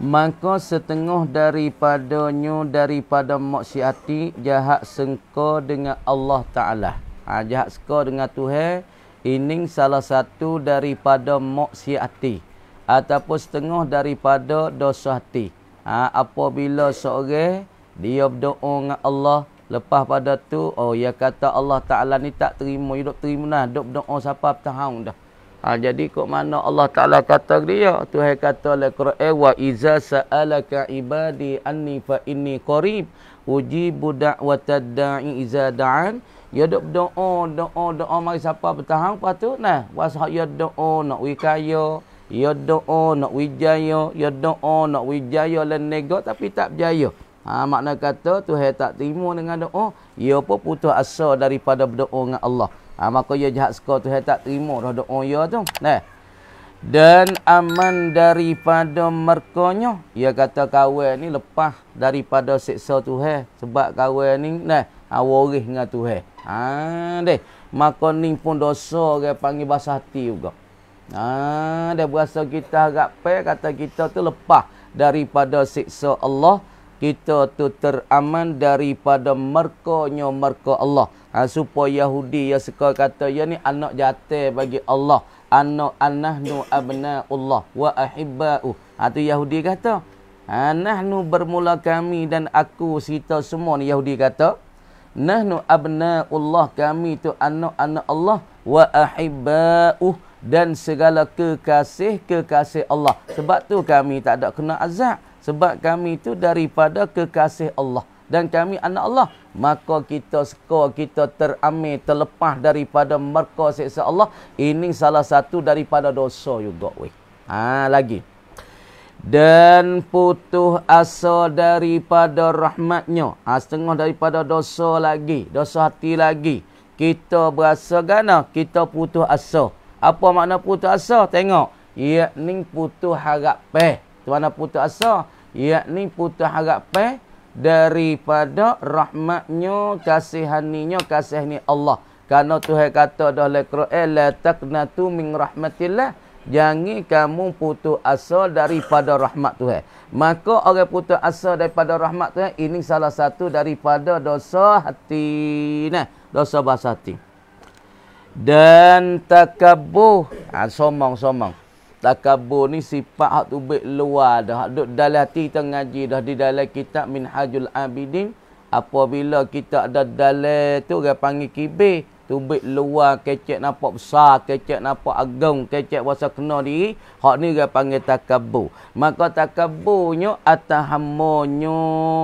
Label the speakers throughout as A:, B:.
A: maka setengah daripadanya daripada maksiati jahat sengka dengan Allah taala ha, jahat sengka dengan Tuhan ini salah satu daripada maksiati ataupun setengah daripada dosa hati ha, apabila seorang dia berdoa dengan Allah lepas pada tu oh ya kata Allah taala ni tak terima hidup terima dah duk berdoa siapa tahu dah Ha, jadi kok mana Allah Taala kata dia Tuhan kata la qura'a wa iza sa'alaka ibadi anni fa inni qarib ujibu da'watad da'i iza da'an ya dok doa doa doa mari siapa bertahan patu nah wasah ya doa nak wikaya ya doa nak wijaya ya doa nak wijaya lan nego tapi tak berjaya ha makna kata Tuhan tak terima dengan doa ya apa putus asa daripada berdoa dengan Allah Ha, maka ia ya jahat suka tu tak terima dah doa ia tu. Nah. Dan aman daripada merkonya. Ia kata kawan ni lepas daripada seksa tu hai. Sebab kawan ni nah, ha, waris dengan tu Ha, ah, deh. Maka ni pun dosa dia panggil basah hati juga. Ha, ah, dia berasa kita agak pay kata kita tu lepas daripada seksa Allah kita tu teraman daripada merkonya merkoh Allah. Ha, supaya Yahudi ya suka kata ya ni anak jatuh bagi Allah. Anu anahnu Allah wa ahibba'u. Ha tu Yahudi kata. Ha nahnu bermula kami dan aku Sita semua ni Yahudi kata. Abna Allah. kami tu anak-anak Allah wa ahibba'u dan segala kekasih-kekasih Allah. Sebab tu kami tak ada kena azab. Sebab kami itu daripada kekasih Allah. Dan kami anak Allah. Maka kita skor, kita teramir, terlepas daripada merka seksa Allah. Ini salah satu daripada dosa juga. Ah ha, lagi. Dan putuh asa daripada rahmatnya. Ha, setengah daripada dosa lagi. Dosa hati lagi. Kita berasa gana. Kita putuh asa. Apa makna putuh asa? Tengok. Ia ni putus harap peh. Tuan putus asa, yakni putus harapan daripada rahmatnya, kasihaninya, ni Allah. Karena Tuhan kata dalam Al-Quran, la taqnatu min rahmatillah. Jangan kamu putus asa daripada rahmat Tuhan. Maka orang putus asa daripada rahmat Tuhan ini salah satu daripada dosa hati. Nah, dosa bahasa hati. Dan takabuh, ha, ah, somong-somong takabur ni sifat hak tu baik luar dah. Duk dalam hati kita ngaji dah di dalam kitab Minhajul Abidin. Apabila kita ada dalam tu, dia panggil kibir. Tu baik luar, kecek nampak besar, kecek nampak agung, kecek wasa kena diri. Hak ni dia panggil takabur. Maka takaburnya atas hamonya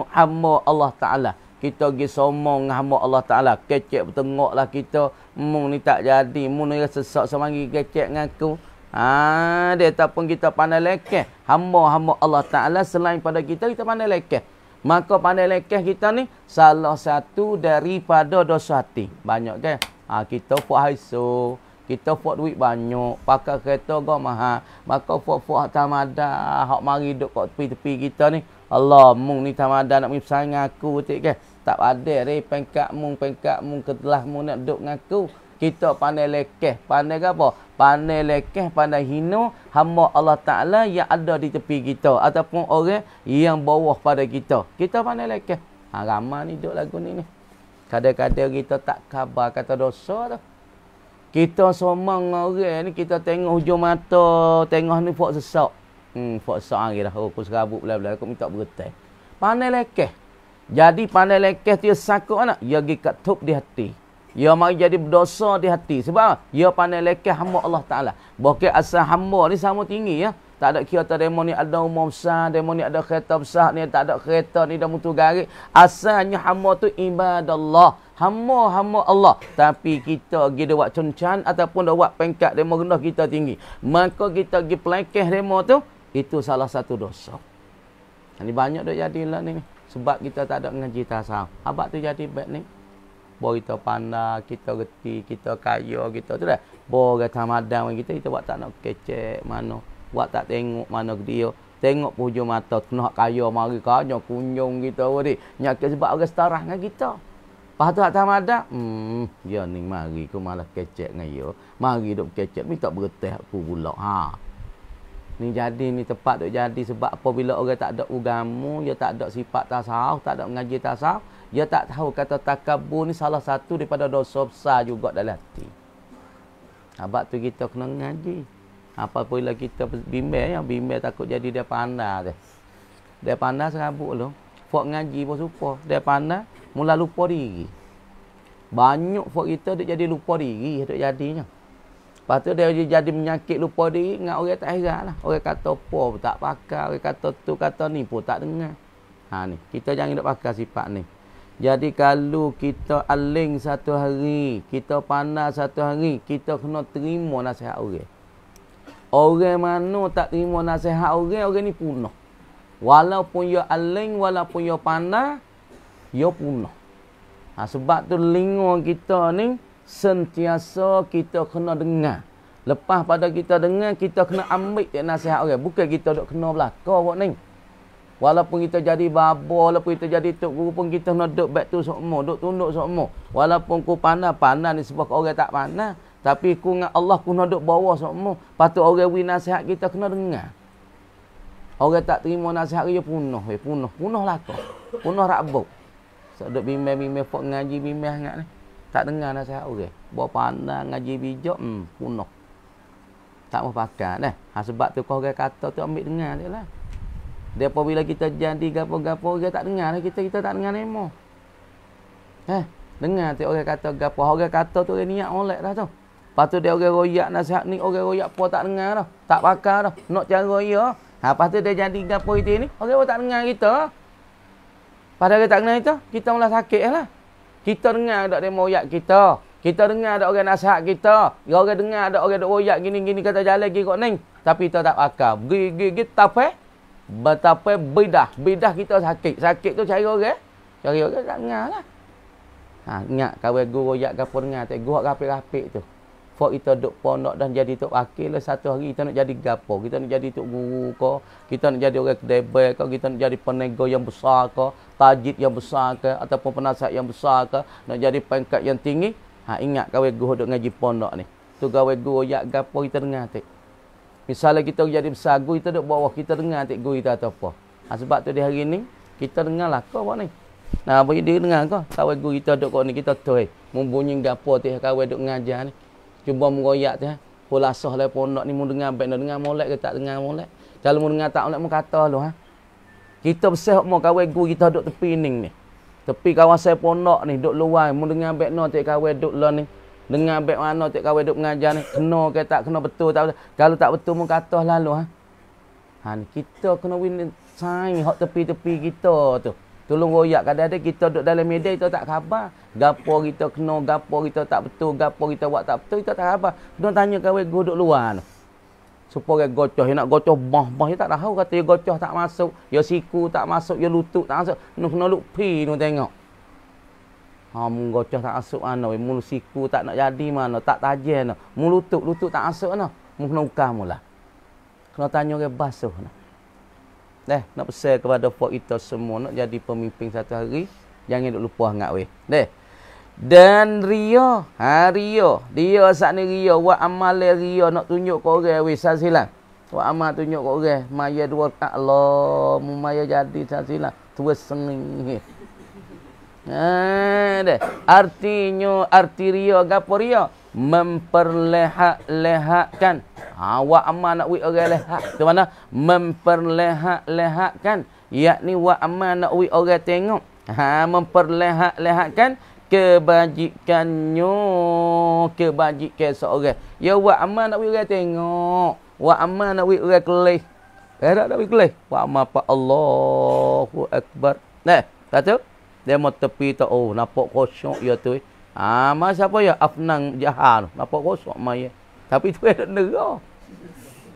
A: hamba Allah Ta'ala. Kita pergi sombong dengan hamba Allah Ta'ala. Kecek lah kita. Mung ni tak jadi. Mung ni sesak semanggi kecek dengan aku. Ha, dia ataupun kita pandai lekeh. Hamba-hamba Allah Ta'ala selain pada kita, kita pandai lekeh. Maka pandai lekeh kita ni, salah satu daripada dosa hati. Banyak kan? Ha, kita buat haiso. Kita buat duit banyak. Pakai kereta kau mahal. Maka buat-buat tamada. Hak mari duduk kat tepi-tepi kita ni. Allah, mung ni tamada nak pergi bersama aku. Tak ada. Pengkak mung, pengkak mung, ketelah mung nak duduk dengan aku kita pandai lekeh pandai apa pandai lekeh pandai hina hamba Allah Taala yang ada di tepi kita ataupun orang yang bawah pada kita kita pandai lekeh ha ramai ni duk lagu ni ni kadang-kadang kita tak khabar kata dosa tu kita somong orang ni kita tengok hujung mata tengok ni fok sesak hmm fok sesak lagi dah oh, aku serabut bla-bla aku minta bertai pandai lekeh jadi pandai lekeh dia sakut anak dia gigit kat top di hati ia mari jadi berdosa di hati. Sebab ia pandai lekeh hamba Allah Ta'ala. Bukan asal hamba ni sama tinggi ya. Tak ada kira demo ni ada umur besar, demo ada kereta besar ni, tak ada kereta ni dah mutu garik. Asalnya hamba tu Allah, Hamba-hamba Allah. Tapi kita pergi dia buat cuncan ataupun dia buat pengkat demo rendah kita tinggi. Maka kita pergi pelekeh demo tu, itu salah satu dosa. Ini banyak dah jadilah ni. Sebab kita tak ada ngaji tasawuf. Apa tu jadi baik ni? Bawa kita pandai, kita reti, kita kaya, kita tu dah Bawa tamadan dengan kita, kita buat tak nak kecek mana. Buat tak tengok mana dia. Tengok pujuh mata, nak kaya mari kaya, kunjung kita. Wadi. Nyakit sebab orang setarah dengan kita. Lepas tu tamadan, hmm, Dia ya ni mari aku malah kecek dengan dia. Ya. Mari duk kecek, ni tak bertah aku pula. Ha. Ni jadi, ni tepat duk jadi sebab apabila orang tak ada ugamu, dia ya tak ada sifat tasawuf, tak ada mengaji tasawuf, dia tak tahu kata takabur ni salah satu daripada dosa besar juga dalam hati. Sebab tu kita kena ngaji. Apa pula kita bimbel yang bimbel takut jadi dia pandai dia. Dia pandai serabut lo. Fok ngaji pun supa. Dia pandai mula lupa diri. Banyak fok kita dia jadi lupa diri dia jadinya. Lepas tu dia jadi menyakit lupa diri dengan orang tak heran lah. Orang kata apa tak pakai. Orang kata tu kata ni pun tak dengar. Ha ni. Kita jangan nak pakai sifat ni. Jadi kalau kita aling satu hari, kita panas satu hari, kita kena terima nasihat orang. Orang mana tak terima nasihat orang, orang ni punah. Walaupun ia aling, walaupun ia panas, ia punah. Ha, sebab tu lingkungan kita ni sentiasa kita kena dengar. Lepas pada kita dengar, kita kena ambil nasihat orang. Bukan kita duduk kena belakang awak ni. Walaupun kita jadi babo, walaupun kita jadi tok guru pun kita nak duduk back tu sokmo, duduk tunduk sokmo. Walaupun ku panah, panah ni sebab orang tak panah. Tapi ku dengan Allah ku nak duduk bawah semua. Patut orang wi nasihat kita kena dengar. Orang tak terima nasihat dia punah, eh, punah, punah lah kau. Punah rabuk. Sebab so, bimbing-bimbing fok ngaji bimbing sangat ni. Tak dengar nasihat orang. Bawa panah ngaji bijak, hmm, punah. Tak mau pakai dah. Ha, sebab tu kau orang kata tu ambil dengar dia lah. Dia apabila kita jadi gapo-gapo dia tak dengar kita kita tak dengar nemo. Eh, dengar tu orang kata gapo, orang kata tu orang niat molek dah tu. Pastu dia orang royak nasihat ni orang royak pun tak dengar dah. Tak pakar dah. Nak cara ya. Ha pastu dia jadi gapo itu ni, orang tak dengar kita. Padahal dia tak dengar kita, kita mula sakit lah. Kita dengar dak demo royak kita. Kita dengar ada orang nasihat kita. Dia ya, orang dengar ada orang duk royak gini-gini kata jalan gini ning. Tapi kita tak akal. Gigi-gigi tapai. Eh. Betapa bedah. Bedah kita sakit. Sakit tu cari orang. Cari orang tak dengar lah. Ha, ingat kawai guru royak ke pun dengar. Tak guru rapi-rapi tu. Fok kita duduk ponok dan jadi tu wakil lah satu hari kita nak jadi gapo. Kita nak jadi tu guru ke. Kita nak jadi orang kedai ke. Kita nak jadi penego yang besar ko Tajid yang besar ke. Ataupun penasak yang besar ke. Nak jadi pangkat yang tinggi. Ha, ingat kawai guru duduk ngaji ponok ni. Tu kawai guru royak ke pun kita dengar tak. Misalnya kita jadi besar, guru kita duduk bawah, kita dengar tik guru kita atau apa. Ha, sebab tu di hari ni, kita dengar lah kau ni. Nah, bagi dia dengar kau. Kawai guru kita duduk kau ni, kita tu eh. Membunyi gapa tu, kawai duduk ngajar ni. Cuba mengoyak tu. Ha. Pula sah lah pondok ni, mau dengar baik, nak dengar molek ke tak dengar molek. Kalau mau dengar tak molek, mau kata lu ha. Kita besar mau kawai guru kita duduk tepi ni ni. Tepi kawasan pondok ni, duduk luar. Mau dengar baik, nak no, kawai duduk lah ni. Dengar baik mana tiap kawai duk mengajar ni. Kena ke tak kena betul tak betul. Kalau tak betul pun katah lalu. Ha? Ha, kita kena win sign hak tepi-tepi kita tu. Tolong royak kadang-kadang kita duduk dalam media kita tak khabar. Gapo kita kena, gapo kita tak betul, gapo kita buat tak betul, kita tak khabar. Kena tanya kawai gua duduk luar tu. Supaya gocoh, nak gocoh bah-bah, tak tahu kata dia ya gocoh tak masuk, dia ya siku tak masuk, dia ya lutut tak masuk. Kena kena lupi tu tengok. Ha menggocoh tak asuk mana, mulut siku tak nak jadi mano, tak tajam mana. Mulutuk, lutut tak asuk mana. Mungkin nak ukah mula. Kena tanya ke basuh mana. Deh, nak pesan kepada puak kita semua nak jadi pemimpin satu hari. Jangan duk lupa hangat weh. Deh. Dan ria, ha ria. Dia sat ni ria, buat amal ria nak tunjuk kau orang weh sasilan. Buat amal tunjuk kau orang, maya dua Allah, mumaya jadi sasilan. Tua seneng. Ha, Artinya arteria gapo ria? Memperlehak-lehakkan. Awak ha, aman nak wik orang lehak. Itu mana? Memperlehak-lehakkan. Yakni awak aman nak wik orang tengok. Ha, Memperlehak-lehakkan kebajikannya kebajikan seorang. Ya awak aman nak wik orang tengok. Awak aman nak wik orang kelih. Eh, tak nak wik kelih. Awak aman Allahu Akbar. Nah, eh, tak tahu? Demo tepi tu oh nampak kosong ya tu. Ah masa apa ya afnang jahar nampak kosong mai. Eh. Ya. Tapi tu ada nera.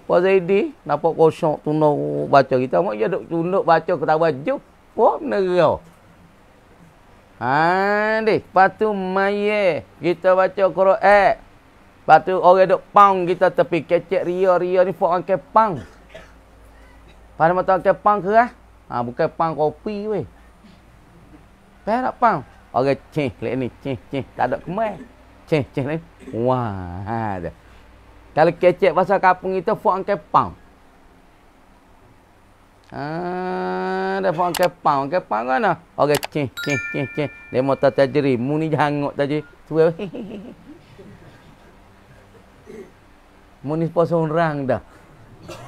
A: Pak Zaidi nampak kosong tunduk baca kita mak ya duk tunduk baca kata baju. Pak nera. Ha ni patu mai eh. kita baca Quran. Eh. Patu orang duk pang kita tepi kecek ria-ria ni pak orang pang, Pada mata pang ke ah? Ha bukan pang kopi weh. Pai tak faham. Orang ceh klik ni, ceh, ceh. Tak ada kemai. Ceh, ceh ni. Wah. Ha, Kalau kecek pasal kapung itu, fuk angkai pang. Ah, dia fuk angkai pau. Angkai pau kan lah. Orang ceh, ceh, ceh, ceh. Dia mahu tak terjeri. Mu ni jangok tak terjeri. Mu ni sepasang orang dah.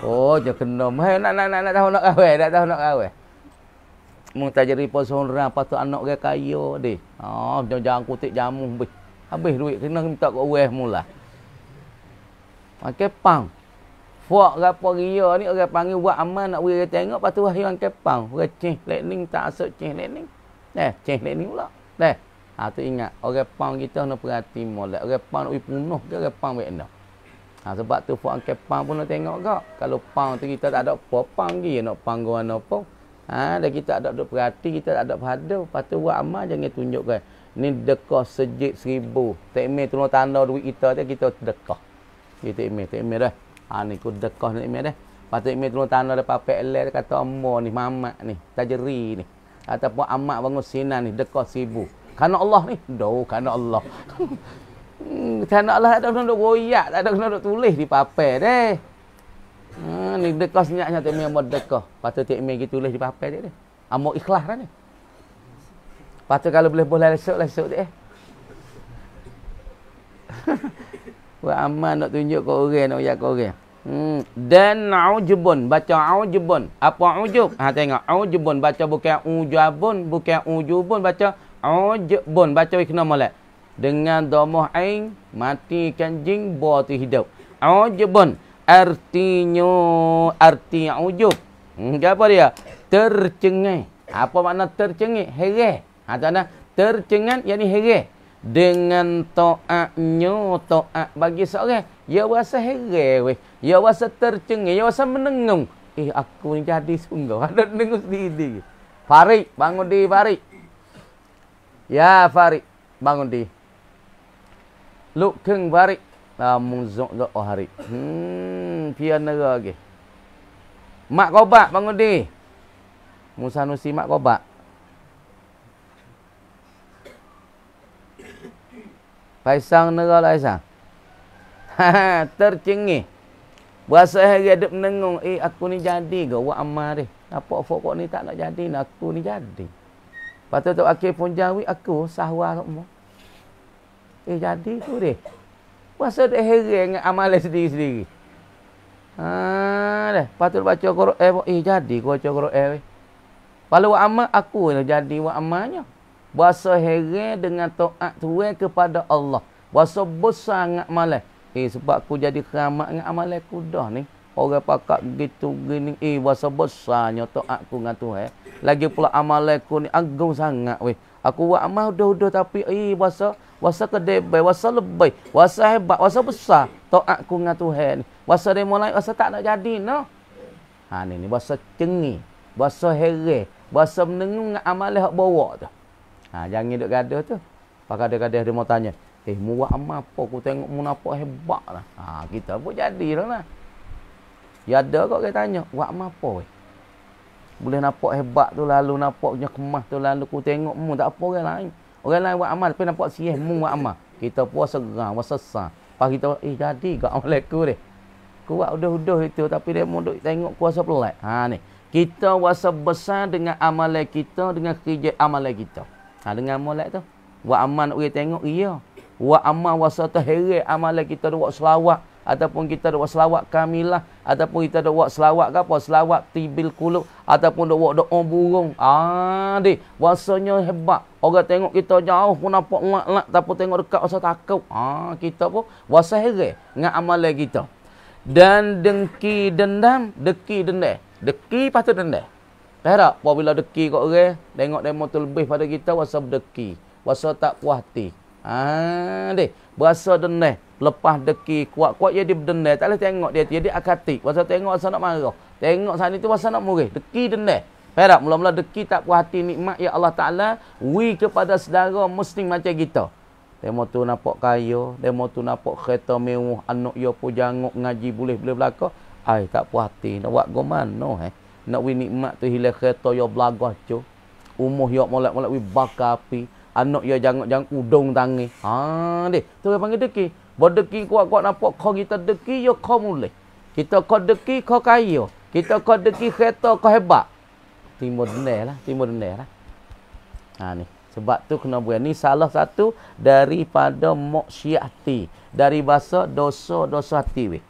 A: Oh, je kena. Hey, nak, nak, nak, nak tahu nak kahwin. Nak tahu nak kahwin mengtajeri pun seorang lepas tu anak dia kaya deh oh, ha, jangan kutik jamu habis habis duit kena minta kat orang mula pakai pang Fuak rapa ria ni orang panggil buat aman nak bagi tengok patu hayang kepang receh lightning tak asuk ceh lightning neh ceh lightning pula neh ha tu ingat orang pang kita nak perhati molek orang pang nak pergi punuh ke orang pang baik nak ha sebab tu fuak kepang pun nak tengok gak kalau pang tu kita tak ada apa pang gi nak panggung apa Ha, dan kita tak ada perhati, kita tak ada pahada. Lepas tu buat amal jangan tunjukkan. Ni dekah sejik seribu. Tak ambil tolong tanda duit kita tu, kita dekah. Kita tak ambil, tak ambil dah. Ha, ni aku dekah tak ambil dah. Lepas tu ambil tolong tanda daripada PLL, kata Allah ni, mamak ni, tajeri ni. Ataupun amat bangun sinar ni, dekah seribu. Kerana Allah ni, doh kerana Allah. hmm, Allah tak ada kena duk royak, tak ada kena duk tulis di papel deh ni dekah senyaknya tak mahu dekah. Pata tak mahu kita tulis di papel dia. Amo ikhlas kan ni. Pata kalau boleh boleh lesuk lesuk dia. Eh. Buat aman nak tunjuk ke orang nak ayat ke orang. Hmm. Dan aujubun baca aujubun. Apa aujub? Ha tengok aujubun baca bukan ujabun, bukan ujubun baca aujubun baca ikna molek. Dengan domoh ain matikan jing bo hidup. Aujubun artinya arti ujub. Hmm, apa dia? Tercengeng. Apa makna tercengeng? Heret. ada ha, tak ada. Tercengeng yakni heret dengan taatnya taat bagi seorang. Ya wasa heret weh. Ya rasa tercengeng, ya rasa menengung. Eh aku ni jadi sungguh ada dengung sidi. Farik bangun di Farik. Ya Farik bangun di. Lu keng Farid uh, mungzok zok oh hari. Hmm, pian nera lagi. Mak kobak bangun di. Musa Nusi mak kobak. Paisang nera lah Aisyah. Tercengih. Berasa hari ada menengung. Eh, aku ni jadi ke? Wah, amal ni. Apa fokok ni tak nak jadi? Nah, aku ni jadi. Lepas tu, tu akhir pun jawi, aku sahwa Eh, jadi tu dia. Pasal dia heran dengan amalan sendiri-sendiri. Ha, dah. Patut baca Quran. Eh, eh, jadi kau baca Quran. Eh. Kalau buat amal, aku lah jadi buat amalnya. Bahasa heran dengan to'at tuan kepada Allah. Bahasa besar dengan amalan. Eh, sebab aku jadi keramat dengan amalan aku dah ni. Orang pakat gitu gini. Eh, bahasa besarnya to'at aku dengan tuan. Lagi pula amalan aku ni agung sangat weh. Aku buat amal udah-udah tapi eh wasa wasa kedai bai wasa lebih wasa hebat wasa besar taat aku dengan Tuhan. Wasa dia mulai wasa tak nak jadi no. Ha ni ni wasa cengi, wasa heret, wasa menengung dengan amal hak bawa tu. Ha jangan duk gaduh tu. Pakai ada kadah dia mau tanya. Eh mu buat amal apa aku tengok mu nampak hebat lah. Ha kita pun jadilah lah. Ya ada kok kita tanya, buat amal apa weh? boleh nampak hebat tu lalu nampak punya kemas tu lalu ku tengok mu tak apa orang lain orang lain buat amal tapi nampak sihih mu buat amal kita puas gerang puas sah pas kita eh jadi gak amal aku ni kuat udah-udah itu tapi dia mu duk tengok kuasa pelat ha ni kita puasa besar dengan amal kita dengan kerja amal kita ha dengan molek tu buat amal nak tengok iya buat amal puasa tahir amal kita buat selawat ataupun kita doa selawat kamilah ataupun kita doa selawat ke apa selawat tibil kulub ataupun doa doa burung ah deh wasanya hebat orang tengok kita jauh pun nampak lak-lak tapi tengok dekat rasa takut ah kita pun wasa heran dengan amalan kita dan dengki dendam deki dendam deki pasti dendam Faham tak? Apabila deki kat orang, tengok demo tu lebih pada kita, rasa berdeki. Rasa tak puas hati. Haa, ah, deh. Berasa dendeh lepas deki kuat-kuat dia berdendai tak boleh tengok dia dia akatik masa tengok masa nak marah tengok sana tu masa nak murih deki dendai Perak mula-mula deki tak puas hati nikmat ya Allah Taala wi kepada saudara muslim macam kita. Demo tu nampak kaya, demo tu nampak kereta mewah, anak yo ya pun jangok ngaji boleh-boleh belaka. Ai tak puas hati nak buat go mano eh. Nak wi nikmat tu hilang kereta yo ya belaga cu. Umuh yo ya molek-molek wi bakapi api, anak yo janguk-janguk udung tangi. Ha deh, tu panggil deki. Berdeki kuat-kuat nampak kau kita deki yo ya kau mulai. Kita kau deki kau kaya. Kita kau deki kereta kau hebat. Timur dunia lah. Timur dunia lah. Ha ni. Sebab tu kena buat. Ni salah satu daripada moksyati. Dari bahasa dosa-dosa hati weh.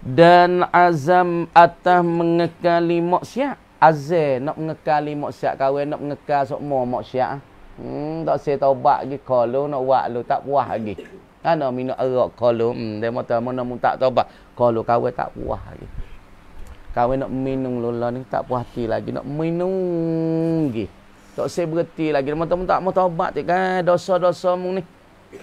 A: Dan azam atas mengekali moksyat. Azir nak mengekali moksyat kahwin. Nak mengekal semua moksyat. Hmm, tak saya taubat lagi kalau nak buat lu. Tak puas lagi. Kana minum arak kalau hmm, dia mata mana mun tak tobat. Kalau kawin tak puas lagi. Kawin nak minum lola ni tak puas hati lagi nak minum lagi. Tak saya berhenti lagi. Mata mun tak mau tobat tu kan dosa-dosa mun ni.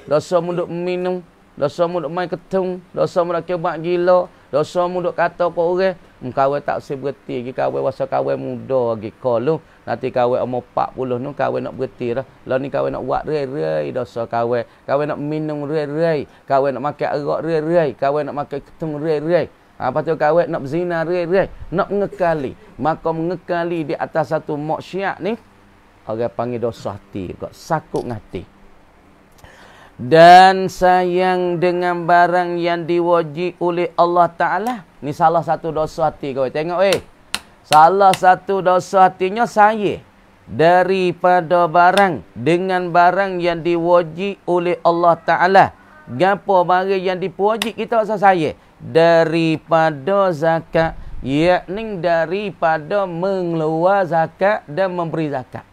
A: Dosa mun duk minum, dosa mun duk main ketung, dosa mun nak kebat gila, dosa mun duk kata kau orang. Mun hmm, tak saya berhenti lagi kawin masa kawin muda lagi kalau Nanti kawin umur 40 ni kawin nak berhenti dah. Lalu ni kawin nak buat rai-rai dosa kawin. Kawin nak minum rai-rai. Kawin nak makan erok rai-rai. Kawin nak makan ketung rai-rai. Ha, lepas tu kawin nak berzina rai-rai. Nak mengekali. Maka mengekali di atas satu moksyak ni. Orang panggil dosa hati. Kau sakut ngati. Dan sayang dengan barang yang diwajib oleh Allah Ta'ala. Ni salah satu dosa hati kau. Tengok weh. Salah satu dosa hatinya saya daripada barang dengan barang yang diwajib oleh Allah Ta'ala. Gapa barang yang diwajib kita rasa saya? Daripada zakat. Yakni daripada mengeluar zakat dan memberi zakat.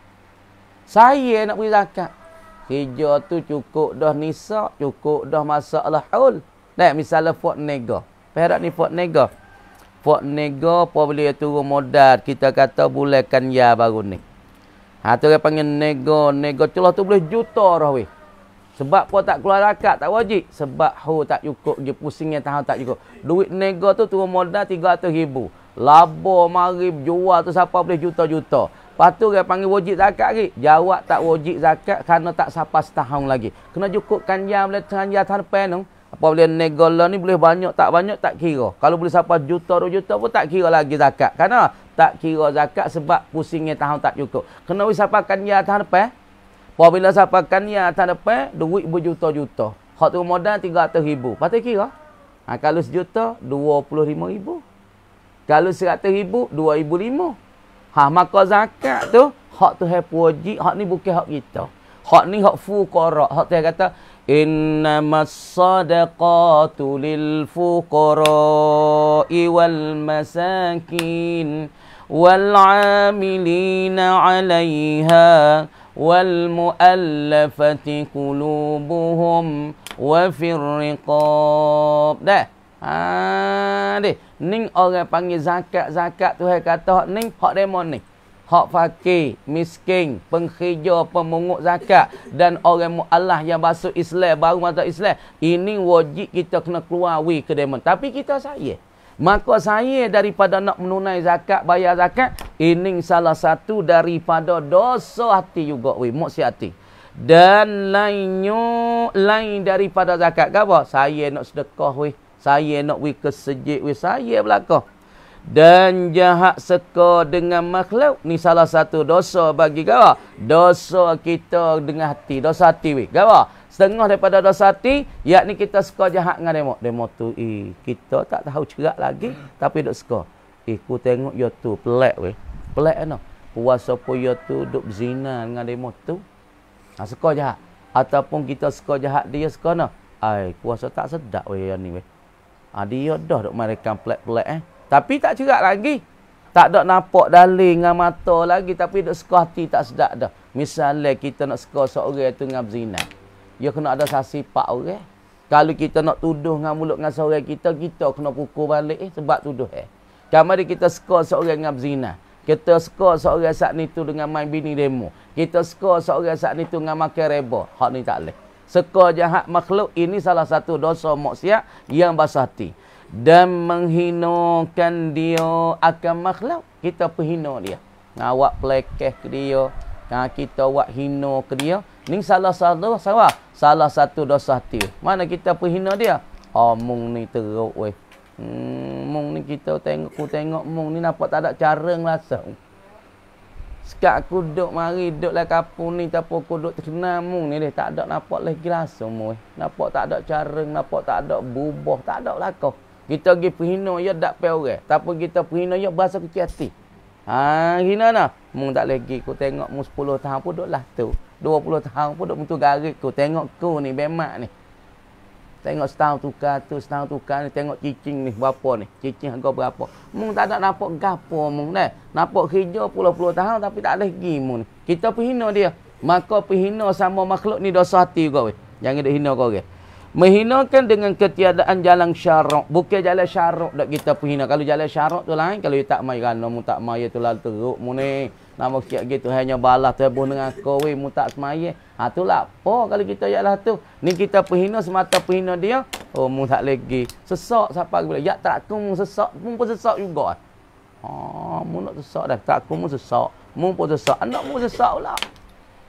A: Saya nak beri zakat. Hijau tu cukup dah nisak, cukup dah masalah hul. Nah, misalnya Fort Nega. Perak ni Fort Nega. Pak nego, apa boleh turun modal Kita kata boleh kan ya baru ni Ha tu dia panggil nego Nego celah tu boleh juta dah weh Sebab kau tak keluar rakat tak wajib Sebab hu tak cukup je pusingnya tahan tak cukup Duit nego tu turun modal 300 ribu Labo mari jual tu siapa boleh juta-juta Lepas tu dia panggil wajib zakat lagi Jawab tak wajib zakat Kerana tak sapa setahun lagi Kena cukupkan jam ya, boleh terang jatah depan tu no? apa boleh negola lah ni boleh banyak tak banyak tak kira. Kalau boleh siapa juta dua juta pun tak kira lagi zakat. Karena ha? tak kira zakat sebab pusingnya tahun tak cukup. Kena we siapa kan ya tahun depan. Apabila siapa kan ya tahun depan duit berjuta-juta. Hak tu modal tiga 300 ribu. Patut kira. Ha, kalau sejuta 25 ribu. Kalau 100 ribu lima. Ha maka zakat tu hak tu hai puji, hak ni bukan hak kita. Hak ni hak fuqara. Hak tu kata إنما الصدقات للفقراء والمساكين والعاملين عليها والمؤلفة قلوبهم وفي الرقاب ده ah deh, ning orang panggil zakat zakat tu hai kata ning hak demo ni hak fakir, miskin, penghijau, pemungut zakat dan orang mualaf yang masuk Islam, baru masuk Islam. Ini wajib kita kena keluar we ke demon. Tapi kita saya. Maka saya daripada nak menunai zakat, bayar zakat, ini salah satu daripada dosa hati juga we, maksiat hati. Dan lainnya lain daripada zakat. Apa? Saya nak sedekah we. Saya nak we ke sejik we. Saya belakang dan jahat seka dengan makhluk ni salah satu dosa bagi gawa dosa kita dengan hati dosa hati weh gawa setengah daripada dosa hati yakni kita suka jahat dengan demo demo tu eh kita tak tahu cerak lagi tapi dok suka eh tengok yo tu pelak weh pelak ana puasa pun yo tu dok berzina dengan demo tu ha suka jahat ataupun kita suka jahat dia suka nah ai puasa tak sedap we ni we. ha dia dah dok marekan pelak-pelak eh tapi tak cerak lagi. Tak ada nampak dalih dengan mata lagi. Tapi duk suka hati tak sedap dah. Misalnya kita nak suka seorang itu dengan berzina. Dia ya kena ada saksi pak orang. Kalau kita nak tuduh dengan mulut dengan seorang kita, kita kena pukul balik eh, sebab tuduh. Eh. Kamari kita suka seorang dengan berzina. Kita suka seorang saat ni tu dengan main bini demo. Kita suka seorang saat ni tu dengan makan reba. Hak ni tak boleh. Suka jahat makhluk ini salah satu dosa maksiat yang basah hati dan menghinakan dia akan makhluk kita perhina dia ngawak plekeh ke dia Nah, kita buat hina ke dia. Ini salah satu salah, salah satu dosa hati. Mana kita perhina dia? Oh, mung ni teruk weh. Hmm, mung ni kita tengok, ku tengok mung ni nampak tak ada cara ngerasa. Sekat aku duduk mari, duduk lah kapung ni, tapi aku duduk terkenal mung ni deh. Tak ada nampak lagi rasa mung Nampak tak ada cara, nampak tak ada bubuh, tak ada lah kau. Kita pergi perhina ya tak payah orang. Tapi kita perhina ya bahasa kecil hati. Ha hina nah. Mu tak lagi Kau tengok mu 10 tahun pun dok lah tu. 20 tahun pun dok mentu garis. Kau tengok kau ni bemak ni. Tengok setahun tukar tu, setahun tukar ni. Tengok cicing ni, berapa ni. Cicing harga berapa. Mung tak ada nampak gapo mung ni. Nampak hijau puluh-puluh tahun tapi tak lagi pergi ni. Kita pun dia. Maka pun sama makhluk ni dosa hati juga weh. Jangan dia hina kau weh. Okay. Menghinakan dengan ketiadaan jalan syarok. Bukan jalan syarok, dah kita penghina. Kalau jalan syarok tu lain. Kalau tak mai rana, mu tak mai tu lalu teruk mu ni. Nama sikit gitu, hanya balas terbun dengan kau, mu tak semai. Eh. Ha tu lah, apa kalau kita ialah tu. Ni kita penghina, semata penghina dia. Oh, mu tak lagi. Sesak siapa ke boleh. Ya tak aku mu sesak, mu pun sesak juga. Eh. Ha, mu nak sesak dah. Tak aku mu sesak. Mu pun sesak. Anak mu sesak lah.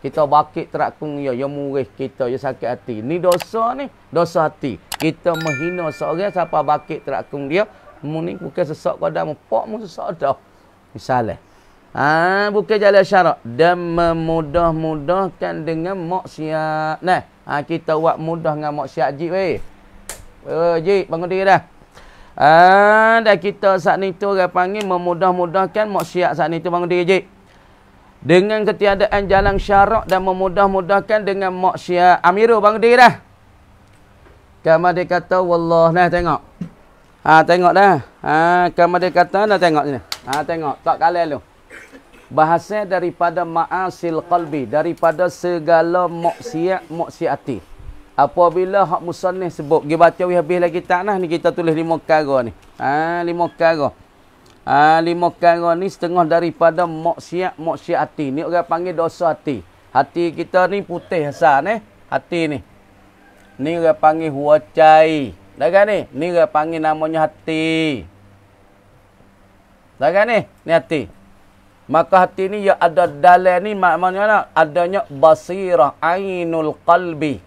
A: Kita bakit terakung ia, ya, ia ya murih kita, ia ya sakit hati. Ni dosa ni, dosa hati. Kita menghina seorang siapa bakit terakung dia. Muni bukan sesak kodam, pok mu sesak dah. Misalnya. Ha, bukan jalan syarat. Dan memudah-mudahkan dengan maksiat. Nah, ha, kita buat mudah dengan maksiat jik, weh. Weh, jik, bangun diri dah. Ha, dah kita saat ni tu orang panggil memudah-mudahkan maksiat saat ni tu bangun diri, jik. Dengan ketiadaan jalan syarak dan memudah-mudahkan dengan maksiat. Amirul bangun diri dah. Kama dia kata, Wallah, Nah tengok. Ha, tengok dah. Ha, kama dia kata, Nah tengok sini. Ha, tengok. Tak kalah lu. Bahasa daripada ma'asil qalbi. Daripada segala maksiat-maksiati. Apabila hak musanih sebut. Pergi baca habis lagi tak nah Ni kita tulis lima kara ni. Ha, lima kara. Ha, lima kara ni setengah daripada maksiat maksiat hati. Ni orang panggil dosa hati. Hati kita ni putih asal ni. Eh? Hati ni. Ni orang panggil huacai. Dah kan ni? Ni orang panggil namanya hati. Dah kan ni? Ni hati. Maka hati ni yang ada dalai ni maknanya mana? Adanya basirah ainul qalbi.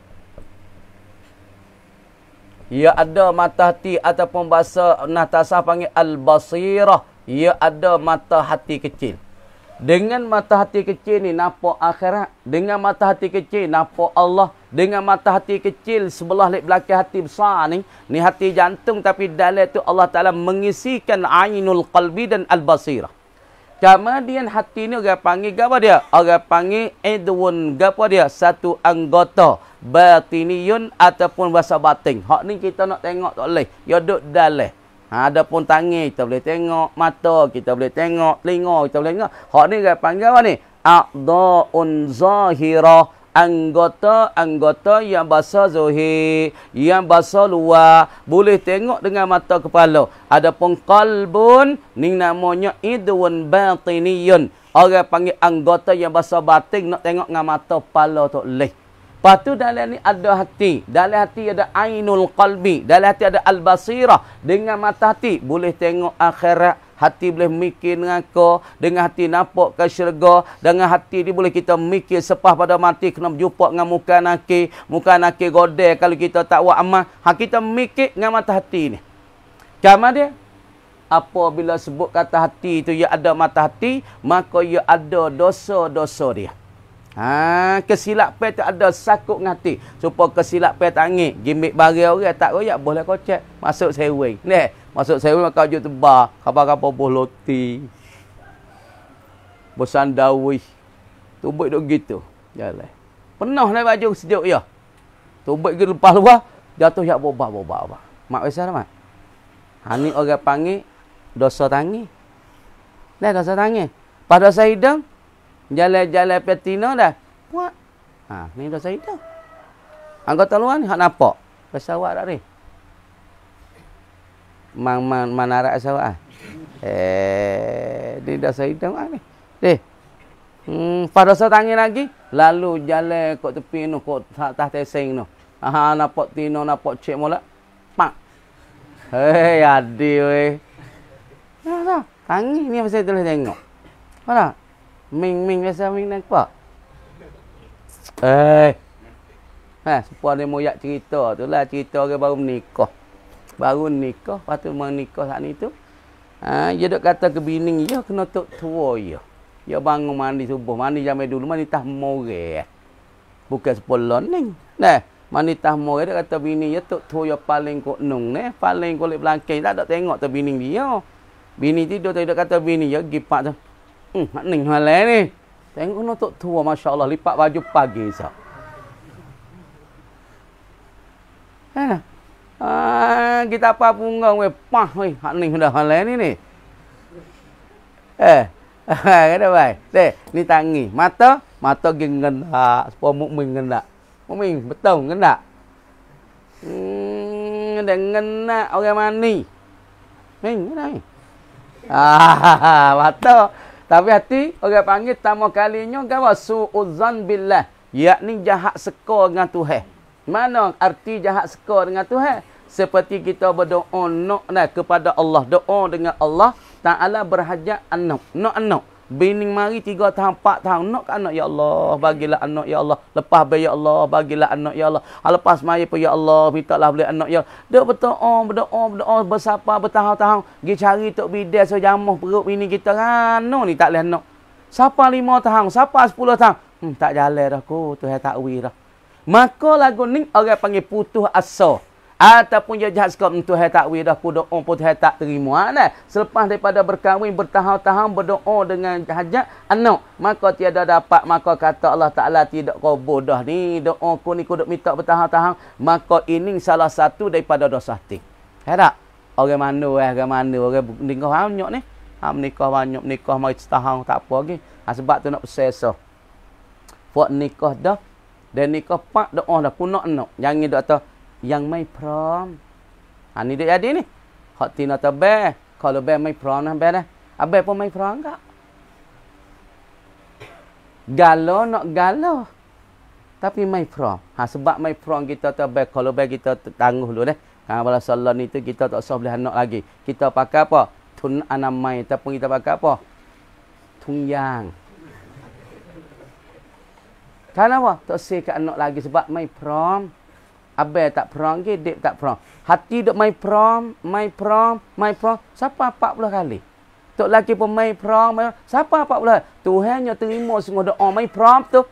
A: Ia ada mata hati ataupun bahasa Natasah panggil Al-Basirah. Ia ada mata hati kecil. Dengan mata hati kecil ni nampak akhirat. Dengan mata hati kecil nampak Allah. Dengan mata hati kecil sebelah belakang hati besar ni. Ni hati jantung tapi dalam tu Allah Ta'ala mengisikan Ainul Qalbi dan Al-Basirah. Kemudian hati ni orang panggil apa dia? Orang panggil Edwin. Apa dia? Satu anggota batiniyun ataupun bahasa batin. Hak ni kita nak tengok tak boleh. Ya duk dalih. Ha, ada pun tangan kita boleh tengok, mata kita boleh tengok, telinga kita boleh tengok. Hak ni kan panggil apa ni? A'da'un zahirah. Anggota-anggota yang bahasa zuhir, yang bahasa luar, boleh tengok dengan mata kepala. Adapun kalbun, ni namanya idun batiniyun. Orang panggil anggota yang bahasa batin nak tengok dengan mata kepala tu leh. Lepas tu dalam ni ada hati. Dalam hati ada ainul qalbi. Dalam hati ada al-basirah. Dengan mata hati boleh tengok akhirat. Hati boleh mikir dengan kau. Dengan hati nampak ke syurga. Dengan hati ni boleh kita mikir sepah pada mati. Kena berjumpa dengan muka nakir. Muka nakir godeh kalau kita tak buat amal. Ha, kita mikir dengan mata hati ni. Kamu dia? Apabila sebut kata hati itu ia ada mata hati. Maka ia ada dosa-dosa dia. Ha, kesilapan tu ada sakut ngati. Supa kesilapan tangi, gimik bagi orang ya, tak royak boleh kocek. Masuk sewing. Neh, masuk sewing maka jut tebar. Kapa-kapa boh loti. Bosan dawi. Tubuk dok gitu. Jalan. Penuh naik baju sejuk ya. Tubuk gitu lepas luar, jatuh yak bobak-bobak apa. Mak besar lah, mak. Hani orang panggil dosa tangi. Neh dosa tangi. Pada saya hidang jalan-jalan petina dah. Buat. Ha, ni dah saya dah. Anggota luar ni hak nampak. Pasal awak tak Mang man manarak pesawat. ah. Eh, ni dah saya dah ah, ni. Deh. Hmm, pada saya tangin lagi, lalu jalan kok tepi ni, kok tak tak tesing ni. Ha, nampak tino, nampak cek mula. Pak. Hei, adik weh. Ya, tak. ni apa saya telah tengok. Apa tak? Ming Ming rasa Ming nak apa? Eh. Ha, siapa ni moyak cerita tu lah cerita orang baru menikah. Baru nikah, lepas tu menikah saat ni tu. Ha, dia dok kata ke bini dia ya, kena tok tua dia. Ya. Dia ya, bangun mandi subuh, mandi jamai dulu, mandi tah more. Eh. Bukan sepolon ni. Nah, mandi tah more dia kata bini dia tok tua dia paling kok nung ne, paling kulit belangkai tak ada tengok tu bini dia. Bini tidur tu dia kata bini dia gipak tu. Hmm, maknanya malam eh ni. Tengok ni tok tua, Masya Allah. Lipat baju pagi, Isa. Eh, eh, kita apa pun kau, weh. Pah, weh. Maknanya dah malam eh ni, ni. Eh, kata baik. Deh, ni tangi. Mata, mata geng gendak. Sepuluh mu'min gendak. Mu'min, betul gendak. Hmm, dah gendak orang mani. Ni, ni, Ah, mata. Mata. Tapi hati orang panggil tamo kalinyo gawa su'uzan billah, yakni jahat seko dengan Tuhan. Mana arti jahat seko dengan Tuhan? Seperti kita berdoa nak kepada Allah, doa dengan Allah Taala berhajat anak, nak anak. Bini mari tiga tahun, empat tahun. Nak anak, ya Allah. Bagilah anak, ya Allah. Lepas bayi, ya Allah. Bagilah anak, ya Allah. Ha, lepas maya pun, ya Allah. Minta lah boleh anak, ya Allah. Dia berdoa, berdoa, berdoa. Bersapa, bertahun-tahun. Pergi cari tok bidet, so jamuh perut bini kita. Kan? No, ni tak boleh anak. Sapa lima tahun, sapa sepuluh tahun. Hmm, tak jalan dah ko. Tuhan tak wira. Maka lagu ni, orang panggil putus asal ataupun dia jahat sekalipun Tuhan tak wih dah berdoa pun Tuhan tak terima anak. Eh. selepas daripada berkahwin bertahun-tahun berdoa dengan hajat anak maka tiada dapat maka kata Allah Ta'ala tidak kau bodoh ni doa ku ni ku minta bertahun-tahun maka ini salah satu daripada dosa ti hei tak orang mana eh orang mana orang nikah banyak ni ha, menikah banyak menikah mari setahun tak apa lagi ha, sebab tu nak berseso buat nikah dah dan nikah pak doa dah ku nak nak jangan doa tahu ังไม่พร้อมอันนี้เดี๋ยวดีนี่ขอตีนอตาแบขอลูแบไม่พร้อมนะแบนะอาแบก็ไม่พร้อมก็กาโลนกาโลแต่ไม่พร้อมฮะสาเหตุไม่พร้อมเราต้องแบกขอลูแบกเราตั้งหูเลยคำว่าสัลลอนนี่ตัวเราต้องสอบเรียนนกอีกเราใช้อะไรทุนอนามัยแต่พวกเราใช้อะไรทุงยางใช่ไหมวะต้องเสียกับนกอีกเพราะไม่พร้อม Abel tak prom, ke, Dek tak prom, Hati dok main prom, main prom, main prom. Siapa 40 kali? Tok laki pun main prom, main prom. Siapa 40 kali? Tuhan yang terima semua doa main prom tu.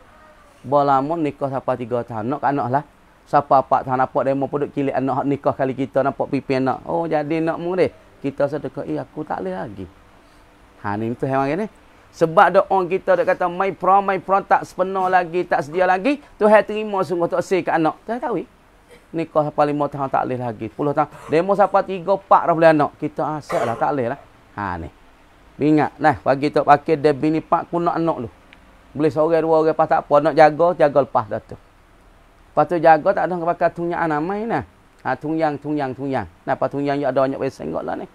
A: Balamun nikah siapa tiga tahun. Nak anak lah. Siapa 4 tahun nampak demo pun duk kilit anak nikah kali kita nampak pipi anak. Oh jadi nak murid. Kita sedekah, eh aku tak boleh lagi. Ha ni tu hewan ni. Sebab dok doa kita dok kata main prom main prom tak sepenuh lagi, tak sedia lagi. Tuhan terima semua tak sih ke anak. Tuhan tahu eh? nikah sampai lima tahun tak boleh lagi. Puluh tahun. Demo sampai tiga, empat dah boleh anak. Kita asyik ah, lah. Tak boleh lah. Ha ni. Ingat. Nah, bagi tu pakai dia bini pak pun nak anak lu. Beli seorang dua orang pas tak apa. Nak jaga, jaga lepas dah tu. Lepas tu jaga tak ada pakai tunyak anak main lah. Ha, tunyang, tunyang, tunyang. Nah, pas tunyang ada banyak besen kot lah ni.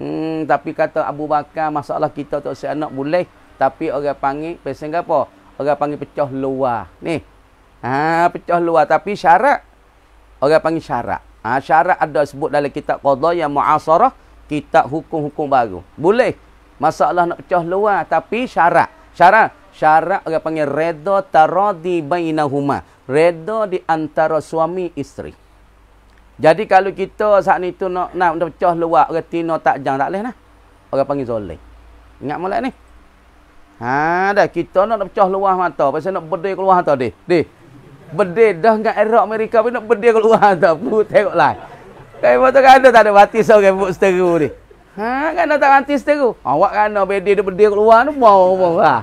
A: Hmm, tapi kata Abu Bakar masalah kita tu usah anak boleh. Tapi orang panggil besen apa? Orang panggil pecah luar. Ni. Ha, pecah luar. Tapi syarat orang panggil syarat. Ha, syarat ada sebut dalam kitab qada yang muasarah, kitab hukum-hukum baru. Boleh. Masalah nak pecah luar tapi syarat. Syarat syarat orang panggil redha taradi bainahuma. Redha di antara suami isteri. Jadi kalau kita saat ni tu nak nak pecah luar orang tino tak jang tak leh nah. Orang panggil zoleh. Ingat molek ni. Ha dah kita nak pecah luar mata. Pasal nak berdeh keluar mata deh. Deh. Berde dah dengan Iraq Amerika pun nak bedih kat tak tu. Bu tengoklah. Kau mata kan tak ada mati orang okay, buat seteru ni. Ha kan tak batis seteru. Awak ha, kan nak berde dia bedih kat luar tu mau apa ha.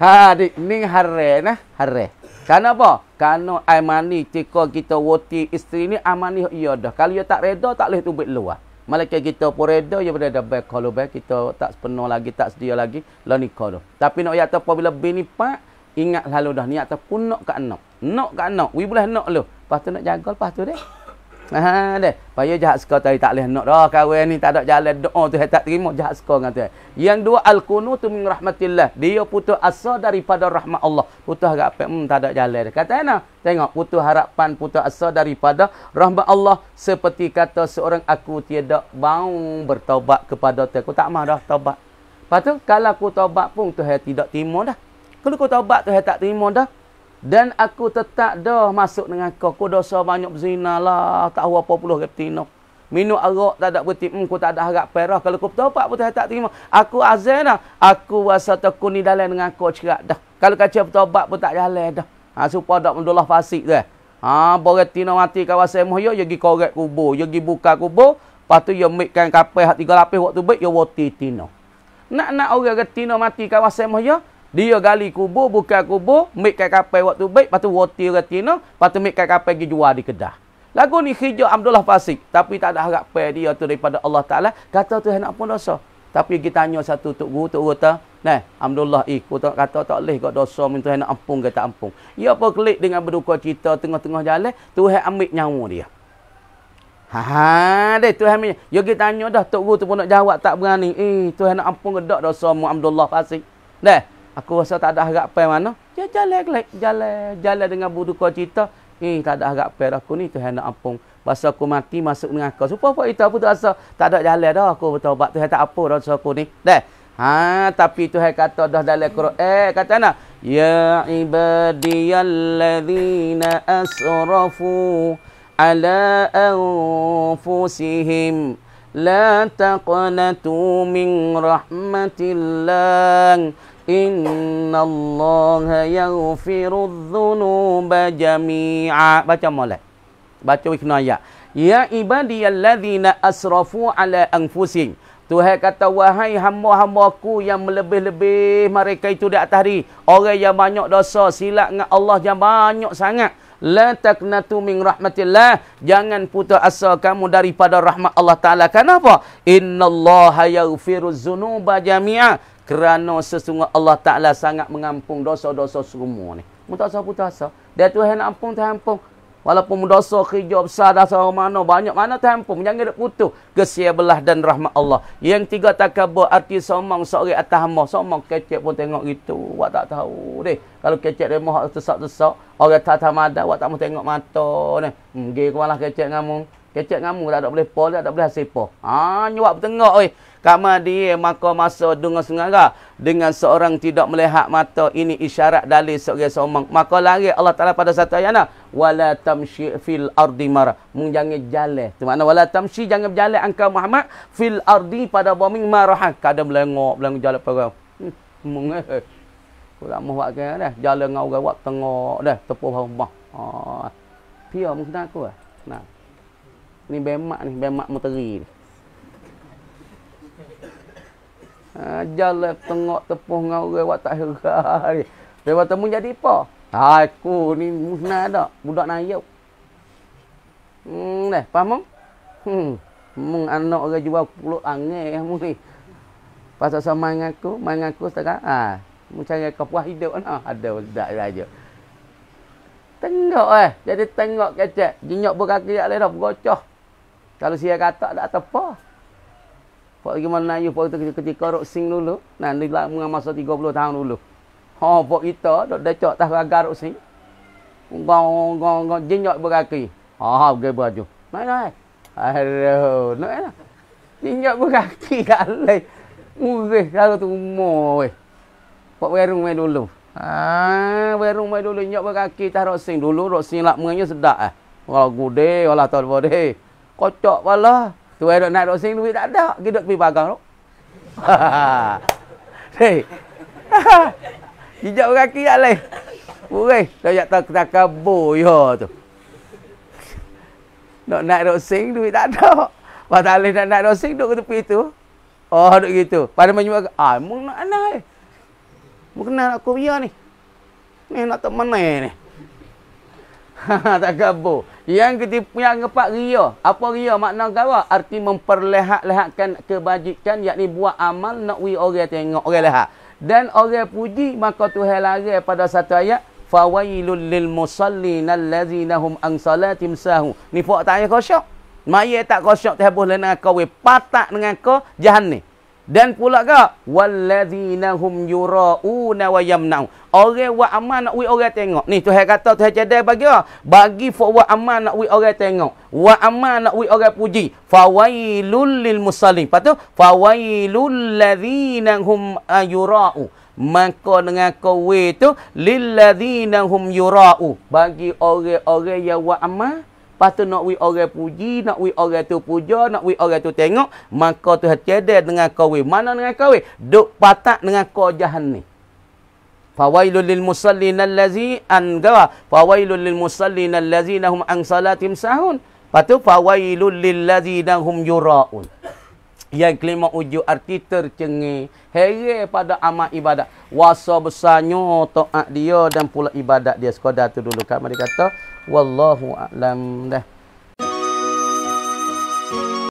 A: Ha di ni hare nah, hare. Kan apa? Karena ai mani kita wati isteri ni amani iya dah. Kalau dia tak reda tak boleh tubik luar. Malaikat kita pun reda dia pada dah baik kalau baik kita tak sepenuh lagi tak sedia lagi la nikah tu. Tapi nak ya apa bila bini pak ingat lalu dah niat tu pun nak ke anak. Nak ke anak. We boleh nak lu. Lepas tu nak jaga lepas tu deh. Ha deh. Payah jahat suka tadi tak boleh nak dah kawin ni tak ada jalan doa oh, tu saya tak terima jahat suka dengan tuan. Yang dua al-kunu tu min rahmatillah. Dia putus asa daripada rahmat Allah. Putus agak apa? Hmm tak ada jalan Kata ana. Tengok putus harapan putus asa daripada rahmat Allah seperti kata seorang aku tiada mau bertaubat kepada tuan. Aku tak mahu dah taubat. Lepas tu kalau aku taubat pun tuan tidak terima dah. Kalau kau taubat tu saya tak terima dah. Dan aku tetap dah masuk dengan kau. Kau dosa banyak berzina lah. Tak tahu apa puluh kata tino. Minum arak tak ada berhenti. Hmm, kau tak ada harap perah. Kalau aku tahu taubat pun saya tak terima. Aku azan dah. Aku rasa tak ni dalam dengan kau cerak dah. Kalau kaca taubat pun tak jalan dah. Ha, supaya tak mendolah fasik tu eh. Ha, boleh tino mati kawasan muhyo. Dia pergi korek kubur. Dia pergi buka kubur. Lepas tu dia ambilkan kapal. Tiga lapis waktu baik. Dia roti tino. Nak-nak orang kata tino mati kawasan muhyo. Dia gali kubur, buka kubur, mik kat kapal waktu baik, lepas tu roti roti no, lepas tu mik kat kapal pergi jual di kedah. Lagu ni hijau Abdullah Fasik, tapi tak ada harap dia tu daripada Allah Ta'ala, kata tu nak pun dosa. Tapi kita tanya satu tuk guru, tuk guru Nah, Alhamdulillah, eh, kata, kata tak boleh kot dosa minta Tuhan nak ampun ke tak ampun. Ia apa klik dengan berduka cita tengah-tengah jalan, Tuhan ambil nyawa dia. Haa, ha, deh, Tuhan ambil nyawa. Ya, kita tanya dah, Tok Guru tu pun nak jawab tak berani. Eh, Tuhan nak ampun ke tak dosa mu Alhamdulillah, pasti. Dah, Aku rasa tak ada harapan mana. Dia jalan-jalan. Jalan-jalan dengan budu kau cerita. Eh, tak ada harapan aku ni. Tuhan nak ampun. Masa aku mati, masuk dengan kau. Supaya itu aku terasa tak ada jalan dah aku bertobat. Tuhan tak apa dah aku ni. Dah. Ha, tapi Tuhan kata dah dalam Quran. Eh, kata nak. Ya ibadiyalladzina asrafu ala anfusihim. La taqnatu min rahmatillah. إن الله يغفر الذنوب جميعا baca mole baca ikhna ya ya ibadiyalladhina asrafu ala anfusih Tuhan kata wahai hamba-hambaku yang melebih-lebih mereka itu di atas hari orang yang banyak dosa silap dengan Allah yang banyak sangat la taqnatu min rahmatillah jangan putus asa kamu daripada rahmat Allah taala kenapa innallaha yaghfiruz zunuba jami'a kerana sesungguhnya Allah Ta'ala sangat mengampung dosa-dosa semua ni. Mutasa-putasa. Dia tu yang ampung, tak ampung. Walaupun dosa kerja besar dah sama mana. Banyak mana tak ampung. Jangan dia putus. Kesia belah dan rahmat Allah. Yang tiga tak takabur arti somong seorang atas hama. Somong kecek pun tengok gitu. Awak tak tahu deh. Kalau kecek dia mahu tersak-tersak. Orang tak tahu tamadah. Awak tak mahu tengok mata ni. Hmm, Gek malah kecek dengan mu. Kecek ngamu lah, tak boleh pol tak boleh hasil pol. Ha nyuak bertengok oi. Kama dia maka masa dengan sengara dengan seorang tidak melihat mata ini isyarat dalil seorang somong. Maka lari Allah Taala pada satu ayat nah wala tamshi fil ardi mar. Mung jangan jalan. Tu makna wala tamshi jangan berjalan Angka Muhammad fil ardi pada bumi marahan. Kadang melengok, belengok jalan perang. Hmm. Mung eh. Kula mau buat kan dah. Eh? Jalan dengan orang buat tengok dah tepuh rumah. Ha. Pia mungkin aku ah. Eh? Nah ni bemak ni bemak menteri ni ajal ha, lah tengok tepung dengan orang buat tak herai lepas temu jadi apa aku ni musnah dah budak naik hmm dah eh, faham mong hmm mong anak orang jual puluk angin mong ni pasal sama dengan aku main dengan aku setakat ha macam kau puas hidup nah. ada budak saja Tengok eh. Jadi tengok kecek. Jinyok berkaki yang lain dah bergocoh. Kalau saya kata tak tahu apa. Pak pergi mana ayuh pak kerja kerja korok sing dulu. Nah ni lah masa 30 tahun dulu. Ha pak itu dah decak tah agar sing. Gong gong gong jenjak beraki. Ha ha ge baju. Mai nah. Aduh, nak lah. Jenjak beraki kalai. Murih kalau tu umur weh. Pak berung mai dulu. Ha berung mai dulu jenjak beraki tah rok sing dulu rok sing lak mengnya sedak ah. Eh. Kalau gude, kalau tol bodeh kocok pala. Tu ada eh, nak dok sing duit tak ada, pergi dok pi pagang dok. Hei. Hijau kaki ya leh. Urai, dah yak tak tak kabo yo tu. Nak nak dok sing duit tak ada. Pas tak leh nak nak dok sing dok tepi tu. Oh, dok gitu. Pada menyuruh, ah, mung nak anak eh. Mung aku ya ni. Ni nak teman ni ni. Ha, tak kabur. Yang ketipu yang keempat, ria. Apa ria? Makna apa? Arti memperlehat-lehatkan kebajikan, yakni buat amal, nak wui orang tengok, orang lehat. Dan orang puji, maka Tuhan lari pada satu ayat, فَوَيْلٌ لِلْمُصَلِّنَ الَّذِينَهُمْ أَنْ صَلَاتِمْ Ni puak tak ayah kosyok. Maya tak kosyok, boleh dengan kau. Patak dengan kau, jahat ni. Dan pula ke wallazina hum yurauna wa yamnau. Orang buat amal nak wui orang tengok. Ni Tuhan kata Tuhan cedai bagi ah. Bagi buat amal nak wui orang tengok. Buat amal nak wui orang puji. Fawailul lil musallin. Patu fawailul ladzina hum yurau. Maka dengan kau tu lil ladzina hum yurau. Bagi orang-orang yang buat amal Lepas tu nak we orang puji, nak we orang tu puja, nak we orang tu tengok, maka tu hati dengan kau Mana dengan kau Duk patak dengan kau jahan ni. Fawailul lil musallin allazi an gawa. Fawailul lil musallin allazi nahum an salatim sahun. Lepas tu, fawailul lil lazi nahum yura'un. Yang kelima uju arti tercengih. Heri pada amat ibadat. Wasa besarnya to'ak dia dan pula ibadat dia. Sekodah tu dulu kan. Mereka kata, والله أعلم ده